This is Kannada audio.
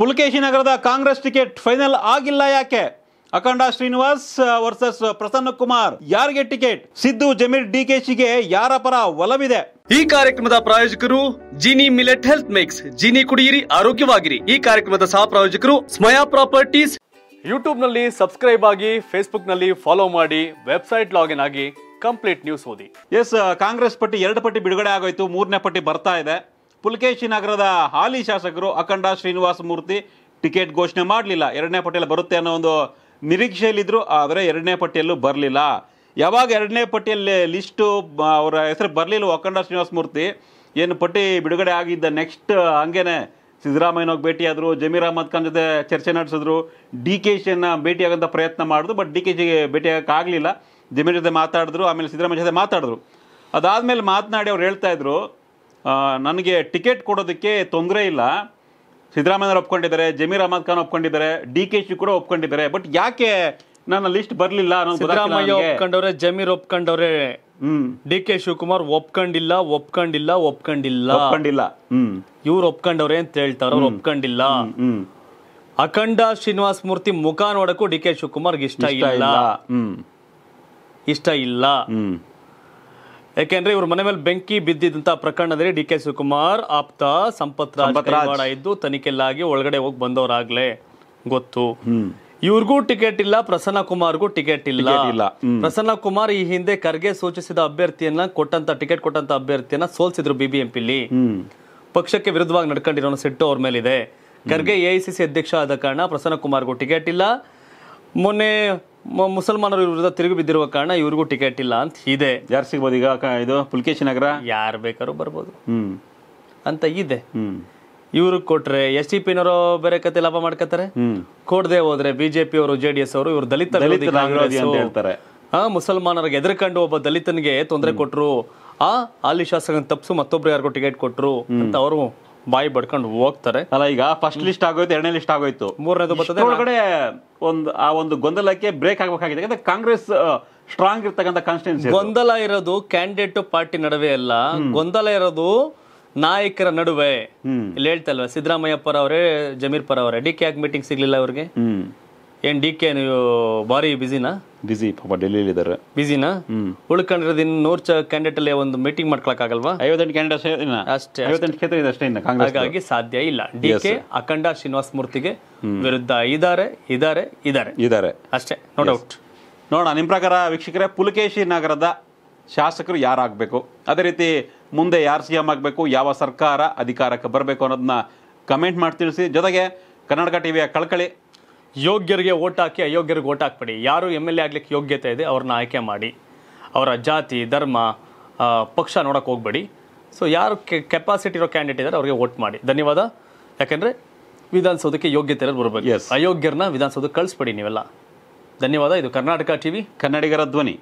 ಪುಲಕೇಶಿ ನಗರದ ಕಾಂಗ್ರೆಸ್ ಟಿಕೆಟ್ ಫೈನಲ್ ಆಗಿಲ್ಲ ಯಾಕೆ ಅಖಂಡ ಶ್ರೀನಿವಾಸ್ ವರ್ಸಸ್ ಪ್ರಸನ್ನ ಕುಮಾರ್ ಯಾರಿಗೆ ಟಿಕೆಟ್ ಸಿದ್ದು ಜಮೀರ್ ಡಿಕೆಶಿಗೆ ಯಾರ ಪರ ಒಲವಿದೆ ಈ ಕಾರ್ಯಕ್ರಮದ ಪ್ರಾಯೋಜಕರು Jini millet health mix Jini ಕುಡಿಯಿರಿ ಆರೋಗ್ಯವಾಗಿರಿ ಈ ಕಾರ್ಯಕ್ರಮದ ಸಹ ಪ್ರಾಯೋಜಕರು ಸ್ಮಯಾ ಪ್ರಾಪರ್ಟೀಸ್ ಯೂಟ್ಯೂಬ್ ನಲ್ಲಿ ಸಬ್ಸ್ಕ್ರೈಬ್ ಆಗಿ ಫೇಸ್ಬುಕ್ ನಲ್ಲಿ ಫಾಲೋ ಮಾಡಿ ವೆಬ್ಸೈಟ್ ಲಾಗಿನ್ ಆಗಿ ಕಂಪ್ಲೀಟ್ ನ್ಯೂಸ್ ಓದಿ ಎಸ್ ಕಾಂಗ್ರೆಸ್ ಪಟ್ಟಿ ಎರಡು ಪಟ್ಟಿ ಬಿಡುಗಡೆ ಆಗೋಯ್ತು ಮೂರನೇ ಪಟ್ಟಿ ಬರ್ತಾ ಇದೆ ಪುಲಕೇಶಿ ನಗರದ ಹಾಲಿ ಶಾಸಕರು ಅಖಂಡ ಶ್ರೀನಿವಾಸ ಮೂರ್ತಿ ಟಿಕೆಟ್ ಘೋಷಣೆ ಮಾಡಲಿಲ್ಲ ಎರಡನೇ ಪಟ್ಟಿಯಲ್ಲಿ ಬರುತ್ತೆ ಅನ್ನೋ ಒಂದು ನಿರೀಕ್ಷೆಯಲ್ಲಿದ್ದರು ಆದರೆ ಎರಡನೇ ಪಟ್ಟಿಯಲ್ಲೂ ಬರಲಿಲ್ಲ ಯಾವಾಗ ಎರಡನೇ ಪಟ್ಟಿಯಲ್ಲಿ ಲಿಸ್ಟು ಅವರ ಹೆಸರು ಬರಲಿಲ್ಲ ಅಖಂಡ ಶ್ರೀನಿವಾಸ ಮೂರ್ತಿ ಏನು ಪಟ್ಟಿ ಬಿಡುಗಡೆ ಆಗಿದ್ದ ನೆಕ್ಸ್ಟ್ ಹಂಗೇನೆ ಸಿದ್ದರಾಮಯ್ಯನೋಗಿ ಭೇಟಿಯಾದರು ಜಮೀರ್ ಅಹಮದ್ ಖಾನ್ ಜೊತೆ ಚರ್ಚೆ ನಡೆಸಿದ್ರು ಡಿ ಕೆ ಶಿಯನ್ನು ಭೇಟಿಯಾಗೋಂಥ ಪ್ರಯತ್ನ ಮಾಡಿದ್ರು ಬಟ್ ಡಿ ಕೆ ಜಿಗೆ ಭೇಟಿಯಾಗೋಕ್ಕಾಗಲಿಲ್ಲ ಜಮೀರ್ ಜೊತೆ ಮಾತಾಡಿದ್ರು ಆಮೇಲೆ ಸಿದ್ದರಾಮಯ್ಯ ಜೊತೆ ಮಾತಾಡಿದ್ರು ಅದಾದಮೇಲೆ ಮಾತನಾಡಿ ಅವ್ರು ಹೇಳ್ತಾಯಿದ್ರು ನನಗೆ ಟಿಕೆಟ್ ಕೊಡೋದಕ್ಕೆ ತೊಂದರೆ ಇಲ್ಲ ಸಿದ್ದರಾಮಯ್ಯವ್ರು ಒಪ್ಕೊಂಡಿದ್ದಾರೆ ಜಮೀರ್ ಅಹಮದ್ ಖಾನ್ ಒಪ್ಕೊಂಡಿದ್ದಾರೆ ಡಿ ಕೆ ಶಿ ಕೂಡ ಒಪ್ಕೊಂಡಿದ್ದಾರೆ ಬಟ್ ಯಾಕೆ ನನ್ನ ಲಿಸ್ಟ್ ಬರಲಿಲ್ಲ ಸಿದ್ದರಾಮಯ್ಯ ಒಪ್ಕೊಂಡವ್ರೆ ಜಮೀರ್ ಒಪ್ಕೊಂಡವ್ರೆ ಡಿ ಕೆ ಶಿವಕುಮಾರ್ ಒಪ್ಕೊಂಡಿಲ್ಲ ಒಪ್ಕೊಂಡಿಲ್ಲ ಒಪ್ಕೊಂಡಿಲ್ಲ ಒಪ್ಕೊಂಡಿಲ್ಲ ಇವ್ರು ಒಪ್ಕೊಂಡವ್ರೆ ಅಂತ ಹೇಳ್ತಾರ ಅವ್ರು ಒಪ್ಕೊಂಡಿಲ್ಲ ಅಖಂಡ ಶ್ರೀನಿವಾಸ ಮೂರ್ತಿ ಮುಖ ನೋಡಕ್ಕೂ ಡಿ ಕೆ ಶಿವಕುಮಾರ್ ಇಷ್ಟ ಇಲ್ಲ ಇಷ್ಟ ಇಲ್ಲ ಹ್ಮ್ ಯಾಕೆಂದ್ರೆ ಇವ್ರ ಮನೆ ಮೇಲೆ ಬೆಂಕಿ ಬಿದ್ದಿದ್ದಂತ ಪ್ರಕರಣದಲ್ಲಿ ಡಿ ಕೆ ಶಿವಕುಮಾರ್ ಆಪ್ತ ಸಂಪತ್ ರಾಜ್ ಇದ್ದು ತನಿಖೆಲ್ಲಾಗಿ ಒಳಗಡೆ ಹೋಗಿ ಬಂದವರಾಗ್ಲೇ ಗೊತ್ತು ಇವ್ರಿಗೂ ಟಿಕೆಟ್ ಇಲ್ಲ ಪ್ರಸನ್ನ ಕುಮಾರ್ಗೂ ಟಿಕೆಟ್ ಇಲ್ಲ ಪ್ರಸನ್ನ ಕುಮಾರ್ ಈ ಹಿಂದೆ ಖರ್ಗೆ ಸೂಚಿಸಿದ ಅಭ್ಯರ್ಥಿಯನ್ನ ಕೊಟ್ಟಂತ ಟಿಕೆಟ್ ಕೊಟ್ಟಂತ ಅಭ್ಯರ್ಥಿಯನ್ನ ಸೋಲ್ಸಿದ್ರು ಬಿಬಿಎಂಪಿಲಿ ಪಕ್ಷಕ್ಕೆ ವಿರುದ್ಧವಾಗಿ ನಡ್ಕೊಂಡಿರೋ ಸಿಟ್ಟು ಅವ್ರ ಮೇಲಿದೆ ಖರ್ಗೆ ಎಐಸಿಸಿ ಅಧ್ಯಕ್ಷ ಆದ ಕಾರಣ ಪ್ರಸನ್ನ ಕುಮಾರ್ಗೂ ಟಿಕೆಟ್ ಇಲ್ಲ ಮೊನ್ನೆ ಮುಸಲ್ಮಾನರ ವಿರುದ್ಧ ತಿರುಗಿ ಬಿದ್ದಿರುವ ಕಾರಣ ಇವ್ರಿಗೂ ಟಿಕೆಟ್ ಇಲ್ಲ ಅಂತ ಇದೆ ಯಾರು ಸಿಗ್ಬೋದು ಈಗ ಇದು ಪುಲ್ಕೇಶಿ ನಗರ ಯಾರು ಬೇಕಾರು ಬರ್ಬೋದು ಅಂತ ಇದೆ ಇವ್ರಿಗೆ ಕೊಟ್ರೆ ಎಸ್ ಟಿ ಪಿನವರು ಬೇರೆ ಕತೆ ಲಾಭ ಮಾಡ್ಕೋತಾರೆ ಕೊಡದೆ ಹೋದ್ರೆ ಬಿಜೆಪಿ ಅವರು ಜೆ ಡಿ ಎಸ್ ಅವರು ಇವರು ದಲಿತ ದಲಿತ ಹೇಳ್ತಾರೆ ಮುಸಲ್ಮಾನರಿಗೆ ಒಬ್ಬ ದಲಿತನಿಗೆ ತೊಂದರೆ ಕೊಟ್ರು ಆ ಅಲ್ಲಿ ಶಾಸಕನ ತಪ್ಸು ಮತ್ತೊಬ್ರು ಯಾರಿಗೂ ಟಿಕೆಟ್ ಕೊಟ್ರು ಅಂತ ಅವರು ಬಾಯಿ ಬಡ್ಕೊಂಡು ಹೋಗ್ತಾರೆ ಅಲ್ಲ ಈಗ ಫಸ್ಟ್ ಲಿಸ್ಟ್ ಆಗೋಯ್ತು ಎರಡನೇ ಲಿಸ್ಟ್ ಆಗೋಯ್ತು ಮೂರನೇದು ಬರ್ತದೆ ಒಳಗಡೆ ಒಂದು ಆ ಒಂದು ಗೊಂದಲಕ್ಕೆ ಬ್ರೇಕ್ ಆಗ್ಬೇಕಾಗಿದೆ ಯಾಕಂದ್ರೆ ಕಾಂಗ್ರೆಸ್ ಸ್ಟ್ರಾಂಗ್ ಇರ್ತಕ್ಕಂಥ ಕಾನ್ಸ್ಟಿಟ್ಯೂನ್ಸಿ ಗೊಂದಲ ಇರೋದು ಕ್ಯಾಂಡಿಡೇಟ್ ಪಾರ್ಟಿ ನಡುವೆ ಅಲ್ಲ ಗೊಂದಲ ಇರೋದು ನಾಯಕರ ನಡುವೆ ಇಲ್ಲಿ ಹೇಳ್ತಲ್ವ ಪರ ಅವರೇ ಜಮೀರ್ ಪರ ಅವರೇ ಡಿ ಕೆ ಆಗಿ ಮೀಟಿಂಗ್ ಸಿಗ್ಲಿಲ್ಲ ಅವ್ರಿಗೆ ಏನ್ ಡಿ ಕೆ ನೀವು ಬಾರಿ ಬ್ಯುಸಿನಾ ಬಿಸಿ ಪಾಪ ಡೆಲ್ಲಿ ಇದ್ದಾರೆ ಬಿಸಿನಾ ಉಳ್ಕೊಂಡ್ರೆ ದಿನ ನೂರ್ ಚ ಕ್ಯಾಂಡಿಡೇಟ್ ಅಲ್ಲಿ ಒಂದು ಮೀಟಿಂಗ್ ಮಾಡ್ಕೊಳಕ್ಕಾಗಲ್ವಾ ಐವತ್ತೆಂಟು ಕ್ಯಾಂಡಿಡೇಟ್ ಅಷ್ಟೇ ಕ್ಷೇತ್ರ ಅಷ್ಟೇ ಹಾಗಾಗಿ ಸಾಧ್ಯ ಇಲ್ಲ ಡಿ ಕೆ ಅಖಂಡ ಶ್ರೀನಿವಾಸ ಮೂರ್ತಿಗೆ ವಿರುದ್ಧ ಇದಾರೆ ಇದಾರೆ ಇದಾರೆ ಇದಾರೆ ಅಷ್ಟೇ ನೋ ಡೌಟ್ ನೋಡ ನಿಮ್ಮ ಪ್ರಕಾರ ವೀಕ್ಷಕರೇ ಪುಲಕೇಶಿ ನಗರದ ಶಾಸಕರು ಯಾರಾಗಬೇಕು ಅದೇ ರೀತಿ ಮುಂದೆ ಯಾರು ಸಿ ಎಂ ಆಗಬೇಕು ಯಾವ ಸರ್ಕಾರ ಅಧಿಕಾರಕ್ಕೆ ಬರಬೇಕು ಅನ್ನೋದನ್ನ ಕಮೆಂಟ್ ಮಾಡಿ ತಿಳಿಸಿ ಜೊತೆಗೆ ಕರ್ನಾಟಕ ಟಿವಿಯ ಕಳ್ಕಳಿ ಯೋಗ್ಯರಿಗೆ ಓಟ್ ಹಾಕಿ ಅಯೋಗ್ಯರಿಗೆ ಓಟ್ ಹಾಕ್ಬೇಡಿ ಯಾರು ಎಮ್ ಎಲ್ ಎ ಆಗ್ಲಿಕ್ಕೆ ಯೋಗ್ಯತೆ ಇದೆ ಅವ್ರನ್ನ ಆಯ್ಕೆ ಮಾಡಿ ಅವರ ಜಾತಿ ಧರ್ಮ ಪಕ್ಷ ನೋಡೋಕೆ ಹೋಗ್ಬೇಡಿ ಸೊ ಯಾರು ಕೆಪಾಸಿಟಿ ಇರೋ ಕ್ಯಾಂಡಿಡೇಟ್ ಇದ್ದಾರೆ ಅವರಿಗೆ ಓಟ್ ಮಾಡಿ ಧನ್ಯವಾದ ಯಾಕೆಂದರೆ ವಿಧಾನಸೌಧಕ್ಕೆ ಯೋಗ್ಯತೆ ಇರೋದು ಬರಬೇಕು ಅಯೋಗ್ಯರನ್ನ ವಿಧಾನಸೌಧಕ್ಕೆ ಕಳಿಸ್ಬೇಡಿ ನೀವೆಲ್ಲ ಧನ್ಯವಾದ ಇದು ಕರ್ನಾಟಕ ಟಿವಿ ಕನ್ನಡಿಗರ ಧ್ವನಿ